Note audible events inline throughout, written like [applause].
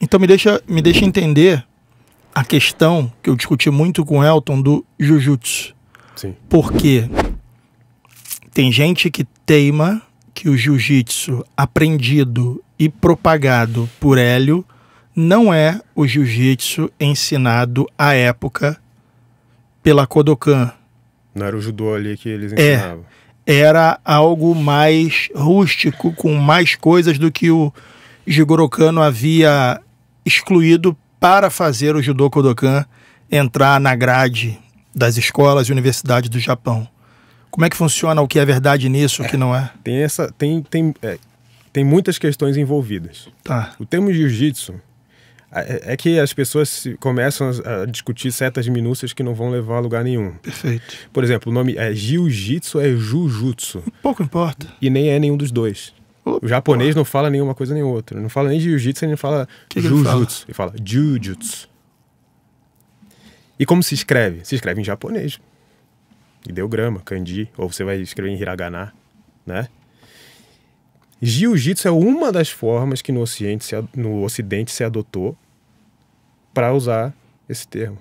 Então me deixa, me deixa entender a questão que eu discuti muito com o Elton do jiu-jitsu. Sim. Porque tem gente que teima que o jiu-jitsu aprendido e propagado por Hélio não é o jiu-jitsu ensinado à época pela Kodokan. Não era o judô ali que eles é, ensinavam. É, era algo mais rústico, com mais coisas do que o Jigoro Kano havia excluído para fazer o judô Kodokan entrar na grade das escolas e universidades do Japão. Como é que funciona o que é verdade nisso, o que é, não é? Tem essa, tem tem é, tem muitas questões envolvidas. Tá. O termo jiu-jitsu é, é, é que as pessoas começam a discutir certas minúcias que não vão levar a lugar nenhum. Perfeito. Por exemplo, o nome é jiu-jitsu é jujutsu. Pouco importa. E nem é nenhum dos dois. O japonês não fala nenhuma coisa nem outra. Não fala nem jiu-jitsu, ele não fala jujutsu. Ele fala, ele fala jujutsu. E como se escreve? Se escreve em japonês. Ideograma, kanji, ou você vai escrever em hiragana, né? Jiu-jitsu é uma das formas que no ocidente se, no ocidente se adotou para usar esse termo.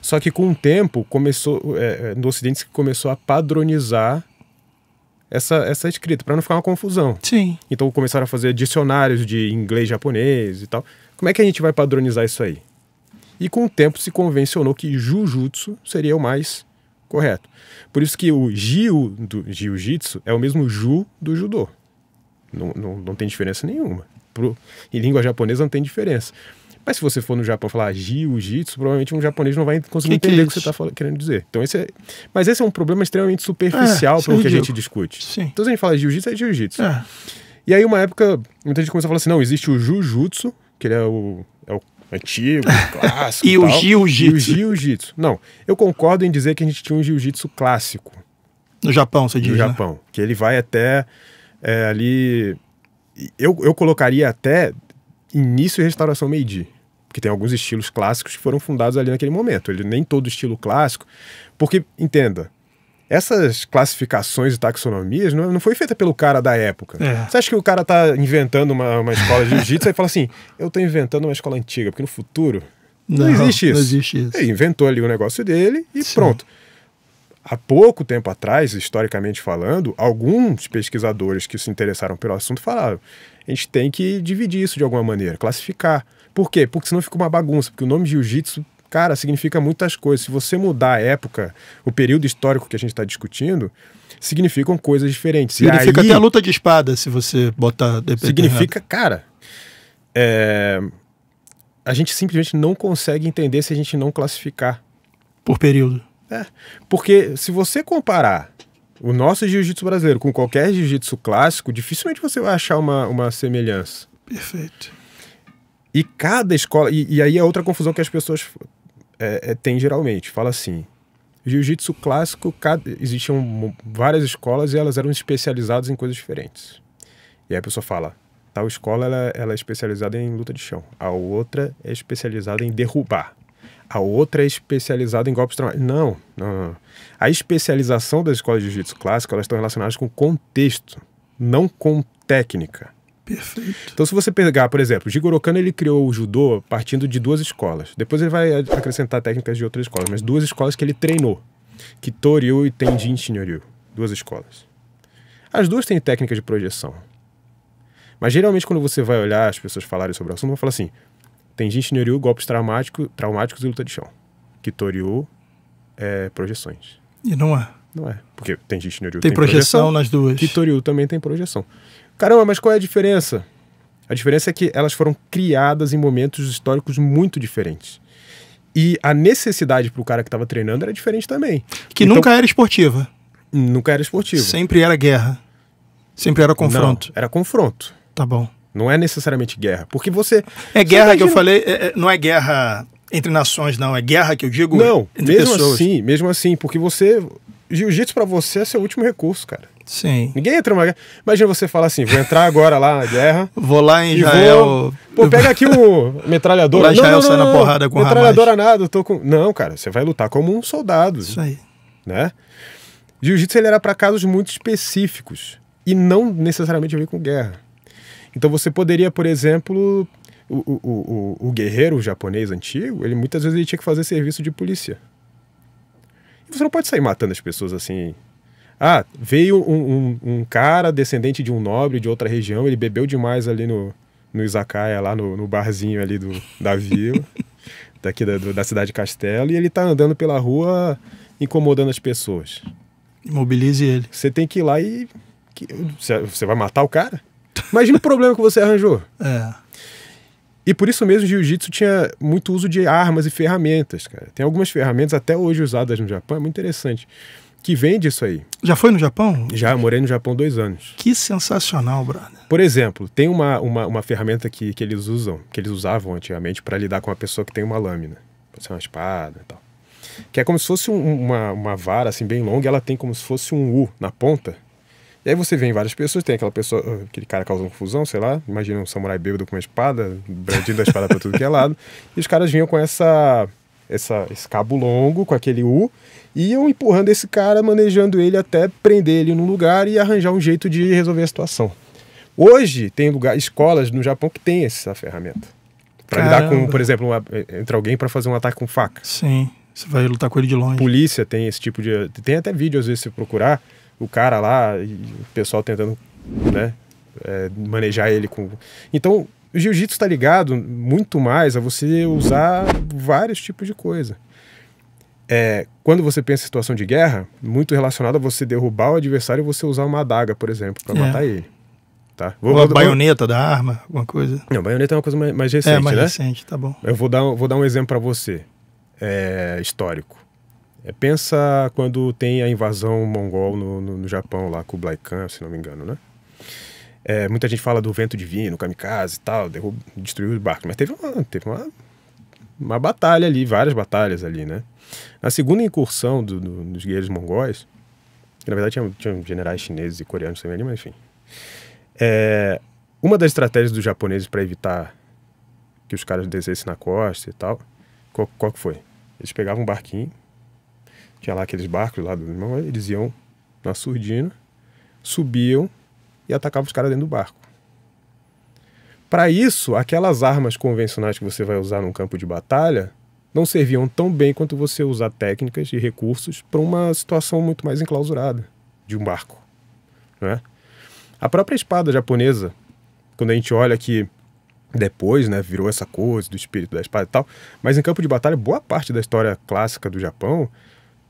Só que com o tempo começou é, é no ocidente se começou a padronizar essa, essa escrita, para não ficar uma confusão. Sim. Então começaram a fazer dicionários de inglês japonês e tal. Como é que a gente vai padronizar isso aí? E com o tempo se convencionou que jujutsu seria o mais correto. Por isso que o jiu do jiu-jitsu é o mesmo ju do judô. Não, não, não tem diferença nenhuma. Pro, em língua japonesa não tem diferença. Mas se você for no Japão falar jiu-jitsu, provavelmente um japonês não vai conseguir que é entender o que, é que você está querendo dizer. Então esse é... Mas esse é um problema extremamente superficial é, para o que a gente discute. Sim. Então se a gente fala jiu-jitsu, é jiu-jitsu. É. E aí uma época, muita gente começou a falar assim, não, existe o jujutsu, que ele é o, é o antigo, [laughs] clássico e, o jiu-jitsu. E o jiu-jitsu. Não, eu concordo em dizer que a gente tinha um jiu-jitsu clássico. No Japão, você diz, No né? Japão, que ele vai até é, ali... Eu, eu colocaria até início e restauração Meiji que tem alguns estilos clássicos que foram fundados ali naquele momento. Ele nem todo estilo clássico. Porque, entenda, essas classificações e taxonomias não, não foi feita pelo cara da época. É. Você acha que o cara tá inventando uma, uma escola de jiu-jitsu e fala assim: eu tô inventando uma escola antiga, porque no futuro não, não existe isso. Não existe isso. Ele inventou ali o negócio dele e Sim. pronto. Há pouco tempo atrás, historicamente falando, alguns pesquisadores que se interessaram pelo assunto falaram: a gente tem que dividir isso de alguma maneira, classificar. Por quê? Porque senão fica uma bagunça, porque o nome jiu-jitsu, cara, significa muitas coisas. Se você mudar a época, o período histórico que a gente está discutindo, significam coisas diferentes. Significa aí, até a luta de espada, se você botar... Significa, errado. cara... É, a gente simplesmente não consegue entender se a gente não classificar. Por período. É. Porque se você comparar o nosso jiu-jitsu brasileiro com qualquer jiu-jitsu clássico, dificilmente você vai achar uma, uma semelhança. Perfeito. E cada escola. E, e aí é outra confusão que as pessoas é, é, têm geralmente. Fala assim: jiu-jitsu clássico, cada, existiam várias escolas e elas eram especializadas em coisas diferentes. E aí a pessoa fala: tal escola ela, ela é especializada em luta de chão, a outra é especializada em derrubar. A outra é especializada em golpes traumáticos. Não, não, não. A especialização das escolas de jiu-jitsu clássico, elas estão relacionadas com contexto, não com técnica. Perfeito. Então, se você pegar, por exemplo, Jigoro Kano ele criou o judô partindo de duas escolas. Depois ele vai acrescentar técnicas de outras escolas, mas duas escolas que ele treinou: Kitoriu e Tenjin Shinryu. Duas escolas. As duas têm técnicas de projeção. Mas geralmente, quando você vai olhar as pessoas falarem sobre o assunto, vão falar assim: Tenjin Shinryu, golpes traumático, traumáticos e luta de chão. Kitoriu é, projeções. E não é. Não é. Porque Tenjin Shinryu tem, tem projeção, projeção nas duas. Kitoriu também tem projeção. Caramba, mas qual é a diferença? A diferença é que elas foram criadas em momentos históricos muito diferentes. E a necessidade para o cara que estava treinando era diferente também. Que então, nunca era esportiva. Nunca era esportiva. Sempre era guerra. Sempre era confronto. Não, era confronto. Tá bom. Não é necessariamente guerra. Porque você. É guerra que eu falei, é, é, não é guerra entre nações, não. É guerra que eu digo. Não, mesmo pessoas. assim, mesmo assim, porque você. Jiu-jitsu para você é seu último recurso, cara. Sim. Ninguém entra numa guerra. Imagina você falar assim: vou entrar agora lá na guerra. vou lá em Israel. Vou... Pô, pega aqui o metralhador Lá em Israel não, não, sai na porrada com Metralhadora Hamas. nada, eu tô com. Não, cara, você vai lutar como um soldado. Isso aí. Né? Jiu-jitsu ele era para casos muito específicos e não necessariamente a ver com guerra. Então você poderia, por exemplo, o, o, o, o, guerreiro japonês antigo, ele muitas vezes ele tinha que fazer serviço de polícia. E você não pode sair matando as pessoas assim ah, veio um, um, um, cara descendente de um nobre de outra região, ele bebeu demais ali no, no Izakaya, lá no, no barzinho ali do, da vila, [laughs] daqui da, do, da cidade de Castelo, e ele tá andando pela rua incomodando as pessoas. Mobilize ele. Você tem que ir lá e. Que, você vai matar o cara? Imagina o problema que você arranjou. [laughs] É. E por isso mesmo o jiu-jitsu tinha muito uso de armas e ferramentas, cara. Tem algumas ferramentas até hoje usadas no Japão, é muito interessante que vende isso aí. Já foi no Japão? Já, morei no Japão dois anos. Que sensacional, brother. Por exemplo, tem uma, uma, uma ferramenta que, que eles usam, que eles usavam antigamente para lidar com uma pessoa que tem uma lâmina. Pode ser uma espada e tal. Que é como se fosse um, uma, uma vara assim bem longa, ela tem como se fosse um U na ponta. E aí você vê em várias pessoas, tem aquela pessoa, ah, aquele cara causando confusão, sei lá, imagina um samurai bêbado com uma espada, brandindo a espada para tudo que é lado, [laughs] e os caras vinham com essa essa, esse cabo longo com aquele U e iam empurrando esse cara, manejando ele até prender ele num lugar e arranjar um jeito de resolver a situação. Hoje tem lugar, escolas no Japão que tem essa ferramenta. Para lidar com, por exemplo, uma, entre alguém para fazer um ataque com faca. Sim, você vai lutar com ele de longe. Polícia tem esse tipo de. Tem até vídeo, às vezes, se procurar, o cara lá e o pessoal tentando né, é, manejar ele com. Então, o jiu-jitsu está ligado muito mais a você usar vários tipos de coisa. É, quando você pensa em situação de guerra, muito relacionado a você derrubar o adversário e você usar uma adaga, por exemplo, para é. matar ele. Tá? Vou, Ou a vou, baioneta vou... da arma, alguma coisa. Não, baioneta é uma coisa mais, mais recente, É, mais né? recente, tá bom. Eu vou dar, vou dar um exemplo para você, é, histórico. É, pensa quando tem a invasão mongol no, no, no Japão, lá, o Khan, se não me engano, né? É, muita gente fala do vento divino, kamikaze e tal, derrub, destruiu os barcos. Mas teve, uma, teve uma, uma batalha ali, várias batalhas ali, né? Na segunda incursão do, do, dos guerreiros mongóis, que na verdade tinha generais chineses e coreanos também ali, mas enfim. É, uma das estratégias dos japoneses para evitar que os caras descessem na costa e tal, qual, qual que foi? Eles pegavam um barquinho, tinha lá aqueles barcos lá do irmão, eles iam na surdina, subiam e atacava os caras dentro do barco. Para isso, aquelas armas convencionais que você vai usar num campo de batalha não serviam tão bem quanto você usar técnicas e recursos para uma situação muito mais enclausurada de um barco. Né? A própria espada japonesa, quando a gente olha que depois né, virou essa coisa do espírito da espada e tal, mas em campo de batalha, boa parte da história clássica do Japão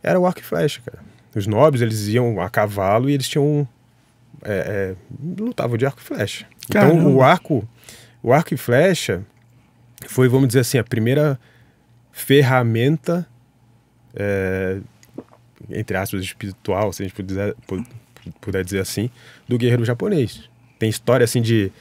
era o arco e flecha, cara. Os nobres, eles iam a cavalo e eles tinham é, é, de arco e flecha. Caramba. Então o arco, o arco e flecha foi, vamos dizer assim, a primeira ferramenta é, entre aspas espiritual, se a gente puder, puder dizer assim, do guerreiro japonês. Tem história assim de,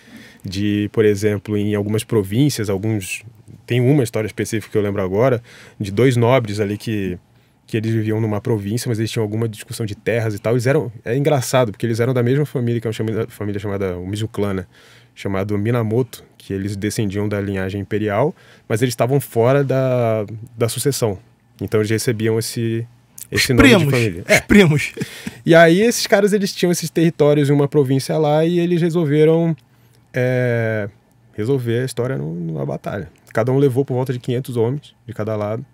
de, por exemplo, em algumas províncias, alguns tem uma história específica que eu lembro agora de dois nobres ali que que eles viviam numa província, mas eles tinham alguma discussão de terras e tal. Eles eram. É engraçado, porque eles eram da mesma família, que é uma família chamada Mizuclana, né? chamado Minamoto, que eles descendiam da linhagem imperial, mas eles estavam fora da, da sucessão. Então eles recebiam esse. Esse Os nome primos, de família. É. primos. E aí esses caras eles tinham esses territórios em uma província lá e eles resolveram é, resolver a história numa batalha. Cada um levou por volta de 500 homens de cada lado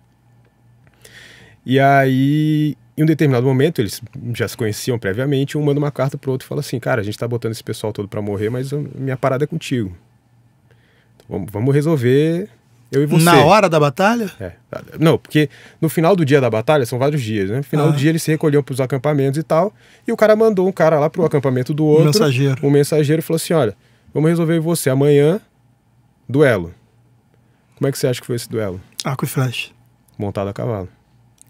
e aí, em um determinado momento, eles já se conheciam previamente, um manda uma carta pro outro e fala assim: Cara, a gente tá botando esse pessoal todo para morrer, mas minha parada é contigo. Então, vamos resolver eu e você. Na hora da batalha? É. Tá. Não, porque no final do dia da batalha, são vários dias, né? No final ah. do dia eles se recolhiam para os acampamentos e tal. E o cara mandou um cara lá pro acampamento do outro. Um mensageiro. Um mensageiro falou assim: olha, vamos resolver você amanhã, duelo. Como é que você acha que foi esse duelo? Arco e flecha. Montado a cavalo.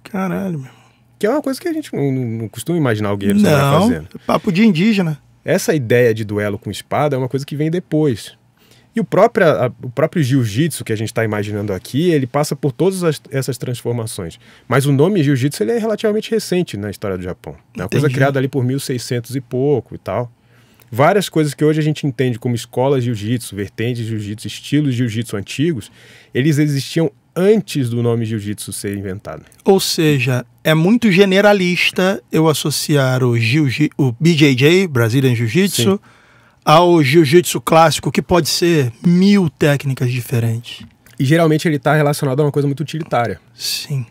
Caralho, meu. Que é uma coisa que a gente não, não costuma imaginar alguém fazendo. não, fazendo. É papo de indígena. Essa ideia de duelo com espada é uma coisa que vem depois. E o próprio, a, o próprio jiu-jitsu que a gente está imaginando aqui, ele passa por todas as, essas transformações. Mas o nome jiu-jitsu ele é relativamente recente na história do Japão. É uma Entendi. coisa criada ali por 1600 e pouco e tal. Várias coisas que hoje a gente entende como escolas de jiu-jitsu, vertentes de jiu-jitsu, estilos de jiu-jitsu antigos, eles existiam antes do nome jiu-jitsu ser inventado. Ou seja, é muito generalista eu associar o, jiu o BJJ, Brazilian Jiu-Jitsu, ao jiu-jitsu clássico, que pode ser mil técnicas diferentes. E geralmente ele está relacionado a uma coisa muito utilitária. Sim.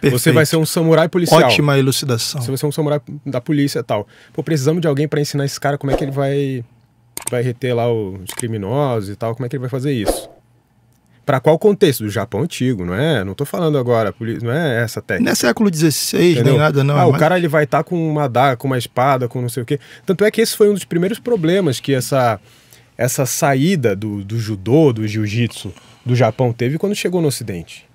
Perfeito. Você vai ser um samurai policial. Ótima elucidação. Você vai ser um samurai da polícia e tal. Pô, precisamos de alguém para ensinar esse cara como é que ele vai vai reter lá os criminosos e tal, como é que ele vai fazer isso? Para qual contexto? Do Japão antigo, não é? Não estou falando agora, não é essa técnica. Não é século XVI, nem nada, não. Ah, mas... o cara ele vai estar tá com uma daga, com uma espada, com não sei o quê. Tanto é que esse foi um dos primeiros problemas que essa, essa saída do, do judô, do jiu-jitsu do Japão teve quando chegou no Ocidente.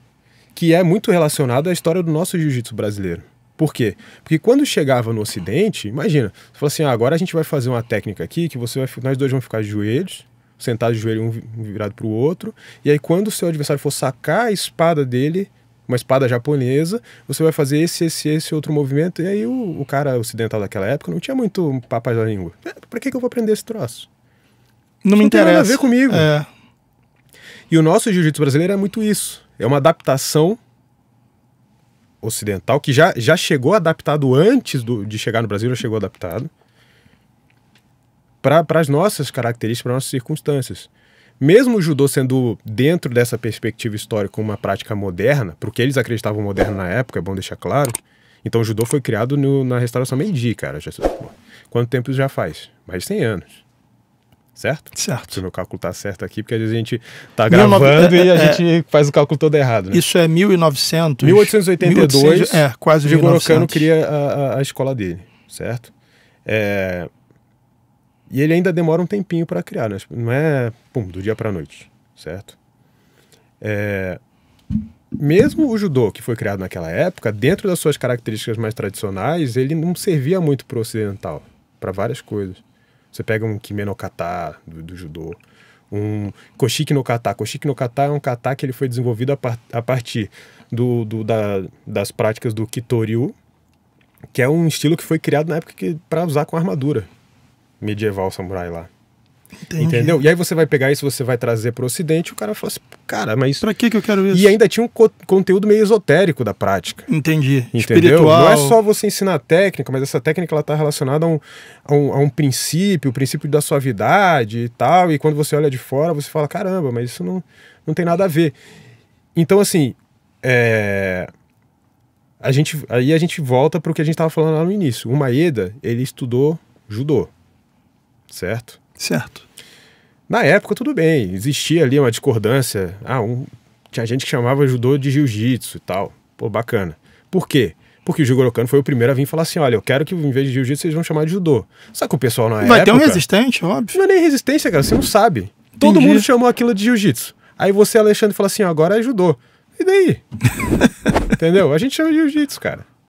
Que é muito relacionado à história do nosso jiu-jitsu brasileiro. Por quê? Porque quando chegava no Ocidente, imagina, você falou assim: ah, agora a gente vai fazer uma técnica aqui que você vai, nós dois vamos ficar de joelhos sentado de joelho um virado para o outro. E aí, quando o seu adversário for sacar a espada dele, uma espada japonesa, você vai fazer esse, esse, esse outro movimento. E aí, o, o cara ocidental daquela época não tinha muito papai da língua. É, para que, que eu vou aprender esse troço? Não me interessa. Não tem nada a ver comigo. É. E o nosso jiu-jitsu brasileiro é muito isso. É uma adaptação ocidental que já, já chegou adaptado antes do, de chegar no Brasil, já chegou adaptado para as nossas características, para nossas circunstâncias. Mesmo o judô sendo, dentro dessa perspectiva histórica, uma prática moderna, porque eles acreditavam moderno na época, é bom deixar claro. Então o judô foi criado no, na restauração Meiji, cara. Já, pô, quanto tempo já faz? Mais de 100 anos. Certo? Certo. Se o meu cálculo tá certo aqui, porque às vezes a gente tá gravando [laughs] é, e a é, gente faz o cálculo todo errado. Né? Isso é 1900. 1882. 1800, é, quase 1900. Jigoro Gorokano cria a, a escola dele, certo? É, e ele ainda demora um tempinho para criar, né? Tipo, não é pum, do dia para a noite, certo? É, mesmo o judô que foi criado naquela época, dentro das suas características mais tradicionais, ele não servia muito para o ocidental, para várias coisas. Você pega um kime kata do, do judô, um koshiki no kata. Koshiki no kata é um kata que ele foi desenvolvido a, par a partir do, do da, das práticas do kitoryu, que é um estilo que foi criado na época para usar com armadura medieval samurai lá. Entendi. Entendeu? E aí você vai pegar isso, você vai trazer pro ocidente, o cara fala assim, cara, mas... Pra que que eu quero isso? E ainda tinha um co conteúdo meio esotérico da prática. Entendi. Entendeu? Espiritual. Não é só você ensinar a técnica, mas essa técnica, ela tá relacionada a um, a um, a um princípio, o princípio da suavidade e tal, e quando você olha de fora, você fala, caramba, mas isso não, não tem nada a ver. Então, assim, é... A gente, aí a gente volta para o que a gente estava falando lá no início. O Maeda, ele estudou judô certo? Certo. Na época, tudo bem, existia ali uma discordância. Ah, um... tinha gente que chamava judô de jiu-jitsu e tal. Pô, bacana. Por quê? Porque o Jigorokano foi o primeiro a vir falar assim: olha, eu quero que em vez de jiu-jitsu vocês vão chamar de judô. Só que o pessoal na Vai época. Vai ter um resistente, óbvio. Não é nem resistência, cara, você não sabe. Todo mundo chamou aquilo de jiu-jitsu. Aí você, Alexandre, fala assim: agora é judô. E daí? [laughs] Entendeu? A gente chama de jiu-jitsu, cara.